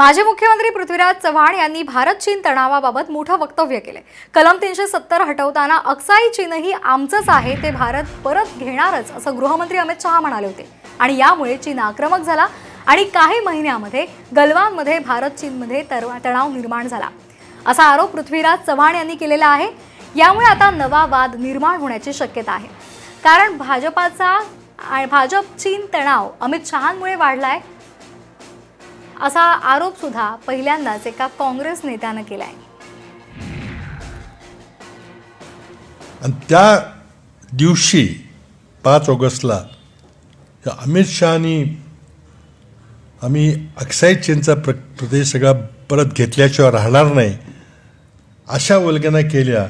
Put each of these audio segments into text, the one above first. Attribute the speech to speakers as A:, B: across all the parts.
A: माजी मुख्यमंत्री पृथ्वीराज चव्हाण यांनी भारत चीन तणावाबाबत मोठं वक्तव्य केले कलम तीनशे सत्तर हटवताना अक्साई चीनही आमचंच आहे ते भारत परत घेणारच असं गृहमंत्री अमित शहा म्हणाले होते आणि यामुळे चीन आक्रमक झाला आणि काही महिन्यामध्ये गलवानमध्ये भारत चीनमध्ये तणाव निर्माण झाला असा आरोप पृथ्वीराज चव्हाण यांनी केलेला आहे यामुळे आता नवा वाद निर्माण होण्याची शक्यता आहे कारण भाजपाचा भाजप चीन तणाव अमित शहांमुळे वाढला आहे असा आरोप सुद्धा पहिल्यांदाच एका काँग्रेस नेत्यानं केला
B: आणि त्या दिवशी पाच ऑगस्टला अमित शहानी आम्ही अक्षय चेनचा प्र प्रदेश सगळा परत घेतल्याशिवाय राहणार नाही अशा वल्गना केल्या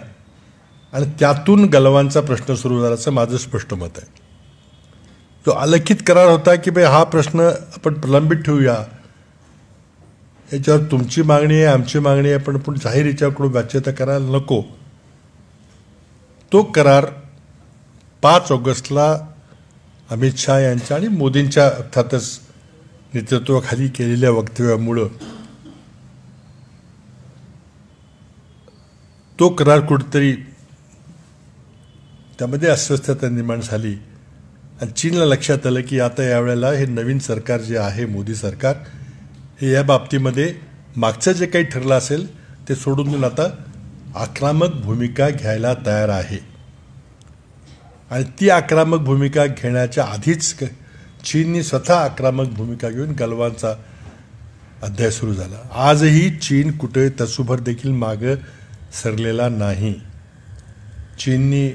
B: आणि त्यातून गलवांचा प्रश्न सुरू झाला असं माझं स्पष्ट मत आहे तो अलिखित करार होता की भाई हा प्रश्न आपण प्रलंबित ठेवूया याच्यावर तुमची मागणी आहे आमची मागणी आहे पण पण जाहीर याच्याकडून व्याच्यता करायला नको तो करार पाच ऑगस्टला अमित शहा यांच्या आणि मोदींच्या अर्थातच नेतृत्वाखाली केलेल्या वक्तव्यामुळं तो करार कुठेतरी त्यामध्ये अस्वस्थता निर्माण झाली आणि चीनला लक्षात आलं की आता यावेळेला हे नवीन सरकार जे आहे मोदी सरकार या बाबतीमध्ये मागचं जे काही ठरलं असेल ते सोडून देऊन आता आक्रमक भूमिका घ्यायला तयार आहे आणि ती आक्रमक भूमिका घेण्याच्या आधीच चीननी स्वतः आक्रमक भूमिका घेऊन गलवानचा अध्याय सुरू झाला आजही चीन कुठे तसुभर देखील मागं सरलेला नाही चीननी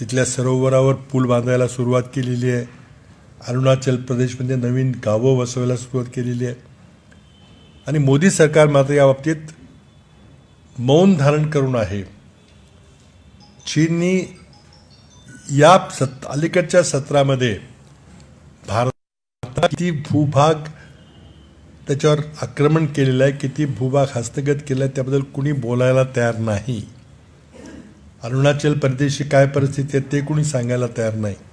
B: तिथल्या सरोवरावर पूल बांधायला सुरुवात केलेली आहे अरुणाचल प्रदेशमध्ये नवीन गावं वसवायला सुरुवात केलेली आहे आणि मोदी सरकार मात्र या बाबतीत मौन धारण करून आहे चीननी या सत अलीकडच्या सत्रामध्ये भारत किती भूभाग त्याच्यावर आक्रमण केलेलं आहे किती भूभाग हस्तगत केला आहे त्याबद्दल कुणी बोलायला तयार नाही अरुणाचल प्रदेशची काय परिस्थिती आहे ते कुणी सांगायला तयार नाही